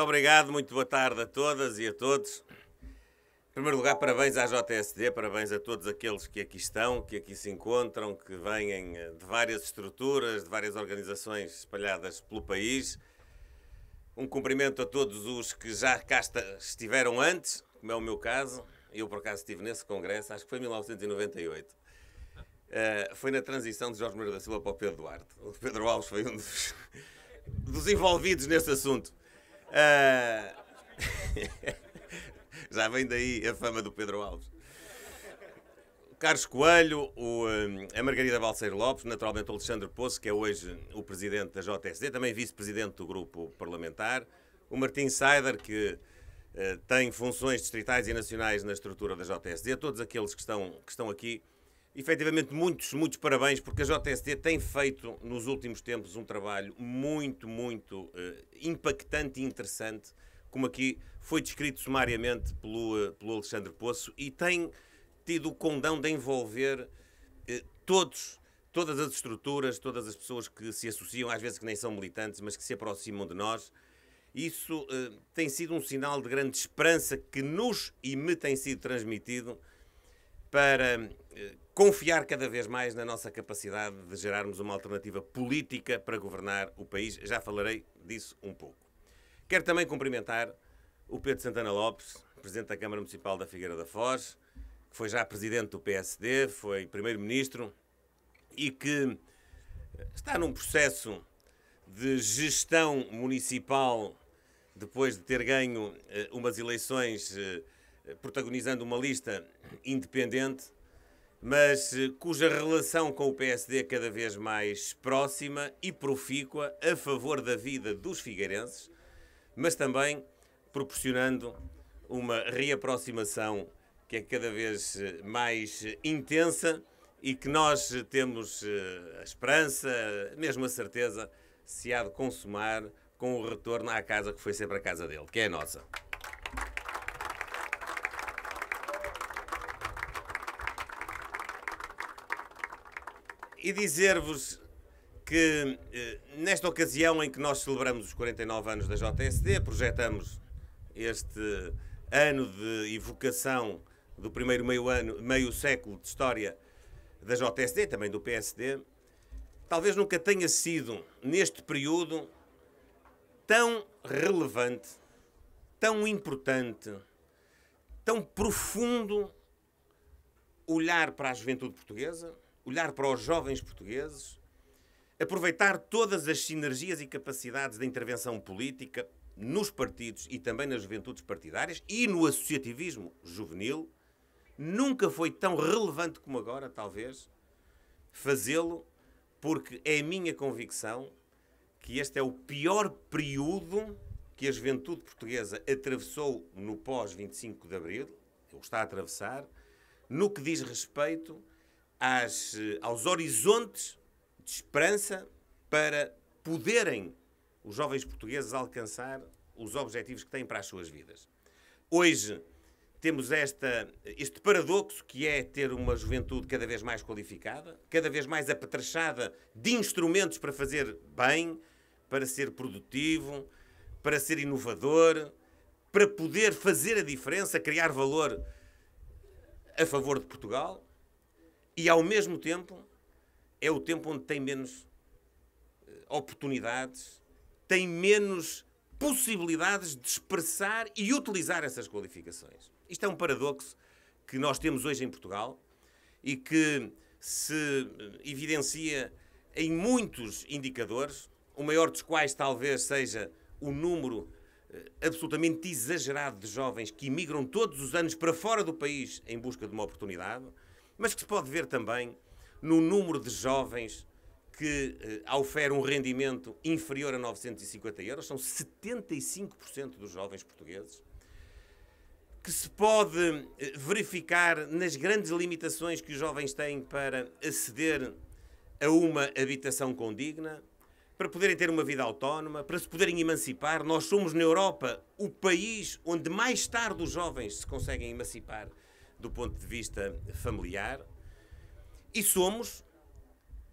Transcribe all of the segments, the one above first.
Muito obrigado, muito boa tarde a todas e a todos. Em primeiro lugar, parabéns à JSD, parabéns a todos aqueles que aqui estão, que aqui se encontram, que vêm eh, de várias estruturas, de várias organizações espalhadas pelo país. Um cumprimento a todos os que já cá estiveram antes, como é o meu caso. Eu, por acaso, estive nesse congresso, acho que foi em 1998. Uh, eh, foi na transição de Jorge Moreira da Silva para o Pedro Duarte. O Pedro Alves foi um dos, dos envolvidos nesse assunto. Uh... Já vem daí a fama do Pedro Alves. Carlos Coelho, o, ah, a Margarida Balseiro Lopes, naturalmente o Alexandre Poço, que é hoje o presidente da JSD, também vice-presidente do grupo parlamentar, o Martim Seider que ah, tem funções distritais e nacionais na estrutura da JSD, todos aqueles que estão, que estão aqui Efetivamente, muitos, muitos parabéns, porque a JST tem feito nos últimos tempos um trabalho muito, muito uh, impactante e interessante, como aqui foi descrito sumariamente pelo, uh, pelo Alexandre Poço, e tem tido o condão de envolver uh, todos, todas as estruturas, todas as pessoas que se associam, às vezes que nem são militantes, mas que se aproximam de nós. Isso tem sido um sinal de grande esperança que nos e me tem sido transmitido para confiar cada vez mais na nossa capacidade de gerarmos uma alternativa política para governar o país. Já falarei disso um pouco. Quero também cumprimentar o Pedro Santana Lopes, Presidente da Câmara Municipal da Figueira da Foz, que foi já Presidente do PSD, foi Primeiro-Ministro e que está num processo de gestão municipal depois de ter ganho eh, umas eleições eh, protagonizando uma lista independente mas eh, cuja relação com o PSD é cada vez mais próxima e profícua a favor da vida dos figueirenses, mas também proporcionando uma reaproximação que é cada vez eh, mais eh, intensa e que nós temos a esperança, mesmo a certeza, se há de consumar com o retorno à casa que foi sempre a casa dele, que é a nossa. e dizer-vos que eh, nesta ocasião em que nós celebramos os 49 anos da JSD, projetamos este ano de evocação do primeiro meio, ano, meio século de história da JSD, também do PSD, talvez nunca tenha sido, neste período, tão relevante, tão importante, tão profundo olhar para a juventude portuguesa, olhar para os jovens portugueses, aproveitar todas as sinergias e capacidades da intervenção política nos partidos e também nas juventudes partidárias e no associativismo juvenil, nunca foi tão relevante como agora, talvez, fazê-lo, porque é a minha convicção que este é o pior período que a juventude portuguesa atravessou no pós-25 de Abril, ou está a atravessar, no que diz respeito às, eh, aos horizontes de esperança para poderem os jovens portugueses alcançar os objetivos que têm para as suas vidas. Hoje temos esta, este paradoxo que é ter uma juventude cada vez mais qualificada, cada vez mais apetrechada de instrumentos para fazer bem, para ser produtivo, para ser inovador, para poder fazer a diferença, criar valor a favor de Portugal e ao mesmo tempo é o tempo onde tem menos eh, oportunidades, tem menos possibilidades de expressar e utilizar essas qualificações. Isto é um paradoxo que nós temos hoje em Portugal e que se eh, evidencia em muitos indicadores, o maior dos quais talvez seja o número eh, absolutamente exagerado de jovens que imigram todos os anos para fora do país em busca de uma oportunidade mas que se pode ver também no número de jovens que eh, um rendimento inferior a 950 euros, são 75% dos jovens portugueses, que se pode eh, verificar nas grandes limitações que os jovens têm para aceder a uma habitação condigna, para poderem ter uma vida autónoma, para se poderem emancipar. Nós somos na Europa o país onde mais tarde os jovens se conseguem emancipar do ponto de vista familiar, e somos,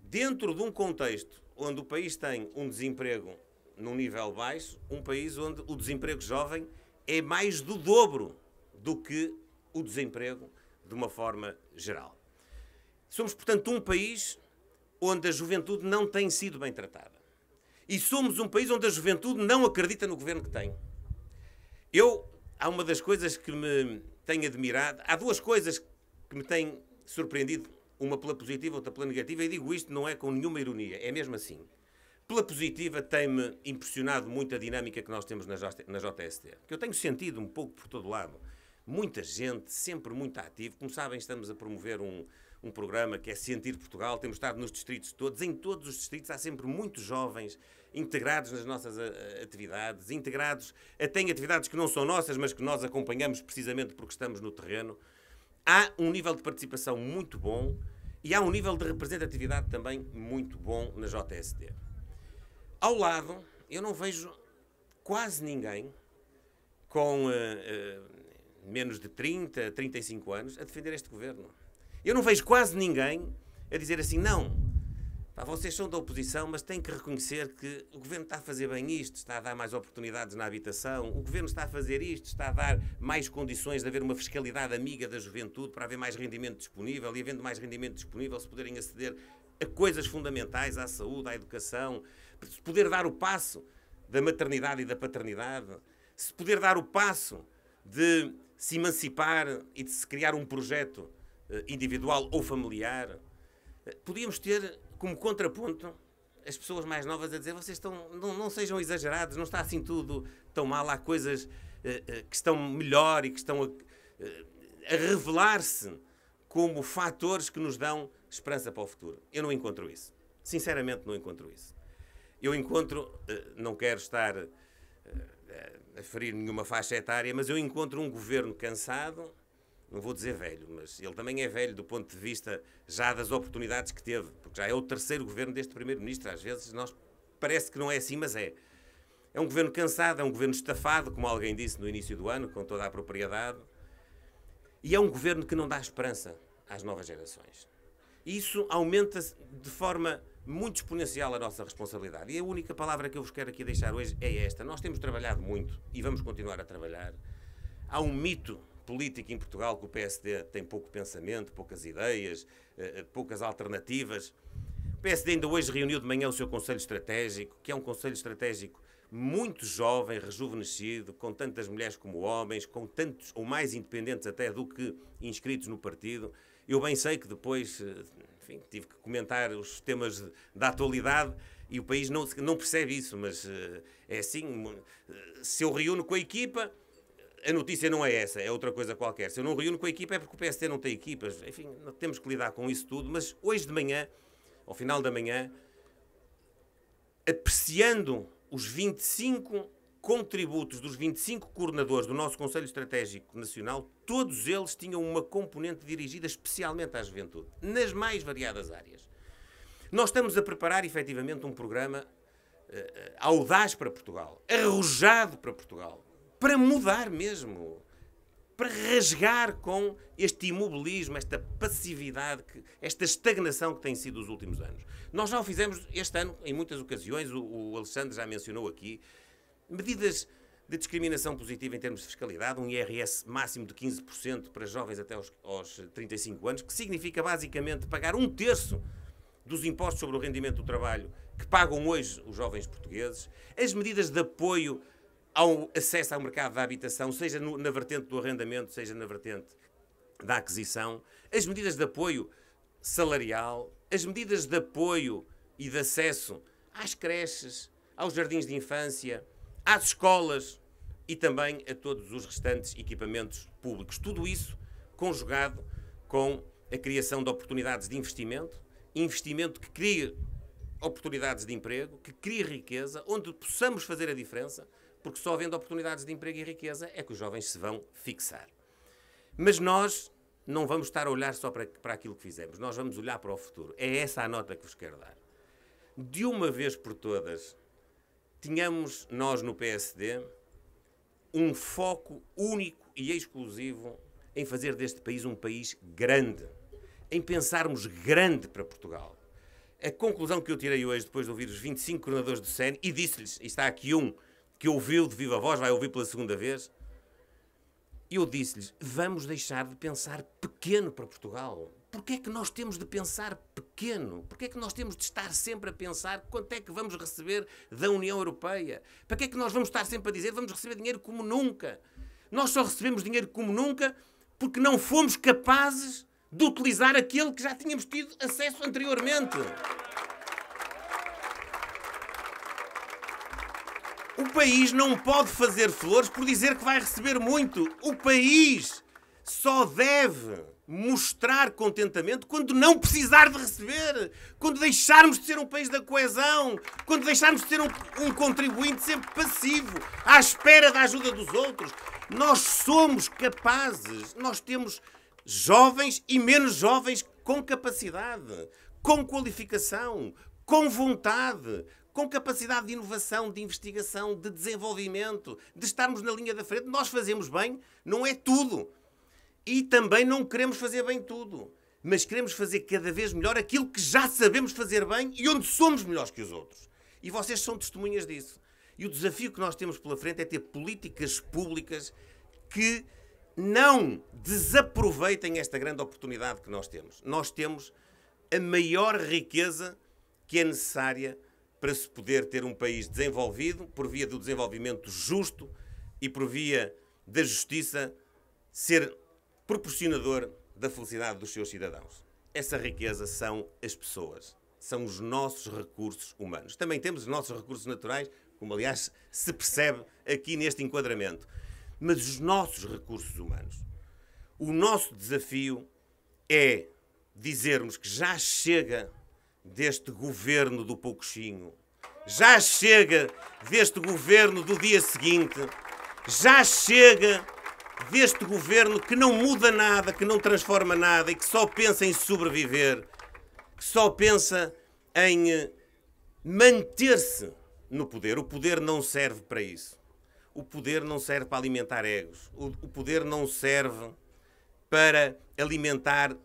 dentro de um contexto onde o país tem um desemprego num nível baixo, um país onde o desemprego jovem é mais do dobro do que o desemprego de uma forma geral. Somos, portanto, um país onde a juventude não tem sido bem tratada. E somos um país onde a juventude não acredita no governo que tem. Eu, há uma das coisas que me tenho admirado. Há duas coisas que me têm surpreendido, uma pela positiva, outra pela negativa, e digo isto não é com nenhuma ironia, é mesmo assim. Pela positiva, tem-me impressionado muito a dinâmica que nós temos na JST, que eu tenho sentido um pouco por todo lado. Muita gente, sempre muito ativo. Como sabem, estamos a promover um, um programa que é Sentir Portugal, temos estado nos distritos todos, em todos os distritos há sempre muitos jovens integrados nas nossas eh, atividades, integrados até eh, em atividades que não são nossas, mas que nós acompanhamos precisamente porque estamos no terreno. Há um nível de participação muito bom e há um nível de representatividade também muito bom na JSD. Ao lado, eu não vejo quase ninguém com uh, uh, menos de 30, 35 anos a defender este governo. Eu não vejo quase ninguém a dizer assim, não, vocês são da oposição, mas têm que reconhecer que o governo está a fazer bem isto, está a dar mais oportunidades na habitação, o governo está a fazer isto, está a dar mais condições de haver uma fiscalidade amiga da juventude para haver mais rendimento disponível e, havendo mais rendimento disponível, se poderem aceder a coisas fundamentais, à saúde, à educação, se poder dar o passo da maternidade e da paternidade, se poder dar o passo de se emancipar e de se criar um projeto eh, individual ou familiar, eh, podíamos ter como contraponto as pessoas mais novas a dizer: vocês estão, não, não sejam exagerados, não está assim tudo tão mal, há coisas uh, uh, que estão melhor e que estão a, uh, a revelar-se como fatores que nos dão esperança para o futuro. Eu não encontro isso. Sinceramente, não encontro isso. Eu encontro, não quero estar a ferir nenhuma faixa etária, mas eu encontro um governo cansado não vou dizer velho, mas ele também é velho do ponto de vista já das oportunidades que teve, porque já é o terceiro governo deste primeiro-ministro. Às vezes nós parece que não é assim, mas é. É um governo cansado, é um governo estafado, como alguém disse no início do ano, com toda a propriedade. E é um governo que não dá esperança às novas gerações. isso aumenta de forma muito exponencial a nossa responsabilidade. E a única palavra que eu vos quero aqui deixar hoje é esta. Nós temos trabalhado muito e vamos continuar a trabalhar. Há um mito política em Portugal que o PSD tem pouco pensamento, poucas ideias, eh, eh, poucas alternativas. O PSD ainda hoje reuniu de manhã o seu Conselho Estratégico, que é um Conselho Estratégico muito jovem, rejuvenescido, com tantas mulheres como homens, com tantos ou mais independentes até do que inscritos no partido. Eu bem sei que depois eh, enfim, tive que comentar os temas da atualidade e o país não, não percebe isso, mas é assim: se eu reúno com a equipa a notícia não é essa, é outra coisa qualquer. Se eu não reúno com a equipa é porque o PST não tem equipas. Enfim, temos que lidar com isso tudo, mas hoje de manhã, ao final da manhã, apreciando os 25 contributos dos 25 coordenadores do nosso Conselho Estratégico Nacional, todos eles tinham uma componente dirigida especialmente à juventude, nas mais variadas áreas. Nós estamos a preparar efetivamente um programa uh, audaz para Portugal, arrojado para Portugal, para mudar mesmo, para rasgar com este imobilismo, esta passividade, que, esta estagnação que tem sido os últimos anos. Nós já o fizemos este ano em muitas ocasiões, o, o Alexandre já mencionou aqui, medidas de discriminação positiva em termos de fiscalidade, um IRS máximo de 15% para jovens até aos, aos 35 anos, que significa basicamente pagar um terço dos impostos sobre o rendimento do trabalho que pagam hoje os jovens portugueses, as medidas de apoio ao acesso ao mercado da habitação, seja no, na vertente do arrendamento, seja na vertente da aquisição, as medidas de apoio salarial, as medidas de apoio e de acesso às creches, aos jardins de infância, às escolas e também a todos os restantes equipamentos públicos. Tudo isso conjugado com a criação de oportunidades de investimento, investimento que crie oportunidades de emprego, que crie riqueza, onde possamos fazer a diferença, porque só havendo oportunidades de emprego e riqueza é que os jovens se vão fixar. Mas nós não vamos estar a olhar só para, para aquilo que fizemos, nós vamos olhar para o futuro. É essa a nota que vos quero dar. De uma vez por todas, tínhamos nós no PSD um foco único e exclusivo em fazer deste país um país grande, em pensarmos grande para Portugal. A conclusão que eu tirei hoje, depois de ouvir os 25 coordenadores do SEN, e disse-lhes, e está aqui um que ouviu de viva voz, vai ouvir pela segunda vez. E eu disse-lhes: vamos deixar de pensar pequeno para Portugal. Porquê é que nós temos de pensar pequeno? Porquê é que nós temos de estar sempre a pensar quanto é que vamos receber da União Europeia? Para que é que nós vamos estar sempre a dizer vamos receber dinheiro como nunca? Nós só recebemos dinheiro como nunca porque não fomos capazes de utilizar aquele que já tínhamos tido acesso anteriormente. O país não pode fazer flores por dizer que vai receber muito. O país só deve mostrar contentamento quando não precisar de receber, quando deixarmos de ser um país da coesão, quando deixarmos de ser um, um contribuinte sempre passivo, à espera da ajuda dos outros. Nós somos capazes, nós temos jovens e menos jovens com capacidade, com qualificação, com vontade, com capacidade de inovação, de investigação, de desenvolvimento, de estarmos na linha da frente. Nós fazemos bem, não é tudo. E também não queremos fazer bem tudo. Mas queremos fazer cada vez melhor aquilo que já sabemos fazer bem e onde somos melhores que os outros. E vocês são testemunhas disso. E o desafio que nós temos pela frente é ter políticas públicas que não desaproveitem esta grande oportunidade que nós temos. Nós temos a maior riqueza que é necessária para se poder ter um país desenvolvido, por via do desenvolvimento justo e por via da justiça ser proporcionador da felicidade dos seus cidadãos. Essa riqueza são as pessoas, são os nossos recursos humanos. Também temos os nossos recursos naturais, como aliás se percebe aqui neste enquadramento. Mas os nossos recursos humanos. O nosso desafio é dizermos que já chega deste governo do poucochinho. Já chega deste governo do dia seguinte. Já chega deste governo que não muda nada, que não transforma nada e que só pensa em sobreviver, que só pensa em eh, manter-se no poder. O poder não serve para isso. O poder não serve para alimentar egos. O, poder não serve para alimentar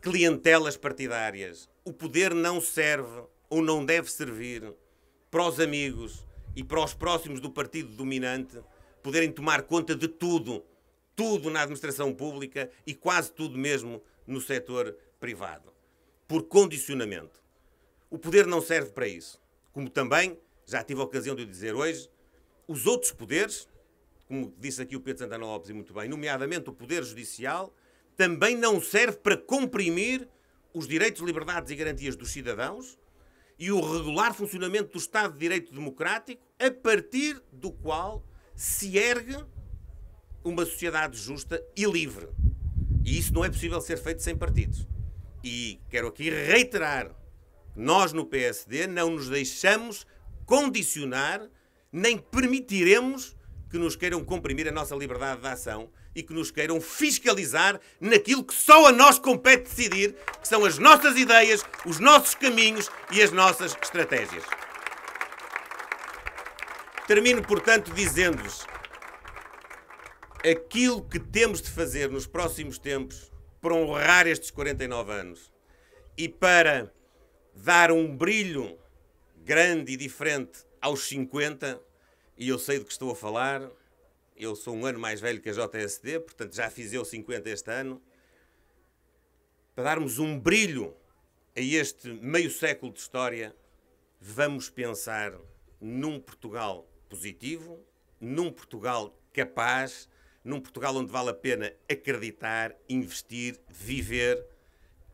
clientelas partidárias o poder não serve ou não deve servir para os amigos e para os próximos do partido dominante poderem tomar conta de tudo, tudo na administração pública e quase tudo mesmo no setor privado, por condicionamento. O poder não serve para isso. Como também, já tive a ocasião de o dizer hoje, os outros poderes, como disse aqui o Pedro Santana Lopes e muito bem, nomeadamente o poder judicial, também não serve para comprimir os direitos, liberdades e garantias dos cidadãos e o regular funcionamento do Estado de Direito Democrático, a partir do qual se ergue uma sociedade justa e livre. E isso não é possível ser feito sem partidos. E quero aqui reiterar: nós no PSD não nos deixamos condicionar nem permitiremos que nos queiram comprimir a nossa liberdade de ação e que nos queiram fiscalizar naquilo que só a nós compete decidir, que são as nossas ideias, os nossos caminhos e as nossas estratégias. Termino, portanto, dizendo-vos aquilo que temos de fazer nos próximos tempos para honrar estes 49 anos e para dar um brilho grande e diferente aos 50 e eu sei do que estou a falar. Eu sou um ano mais velho que a JSD, portanto já fiz eu 50 este ano. Para darmos um brilho a este meio século de história, vamos pensar num Portugal positivo, num Portugal capaz, num Portugal onde vale a pena acreditar, investir, viver,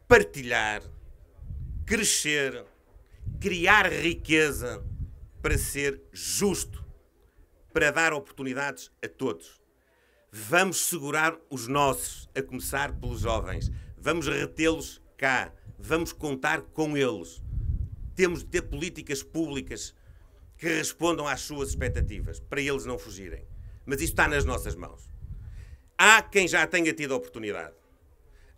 partilhar, crescer, criar riqueza para ser justo para dar oportunidades a todos. Vamos segurar os nossos, a começar pelos jovens. Vamos retê-los cá. Vamos contar com eles. Temos de ter políticas públicas que respondam às suas expectativas, para eles não fugirem. Mas isso está nas nossas mãos. Há quem já tenha tido a oportunidade.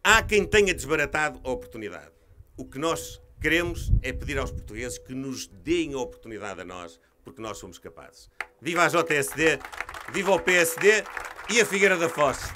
Há quem tenha desbaratado a oportunidade. O que nós queremos é pedir aos portugueses que nos deem a oportunidade a nós, porque nós somos capazes viva a JSD, viva o PSD e a Figueira da Foz.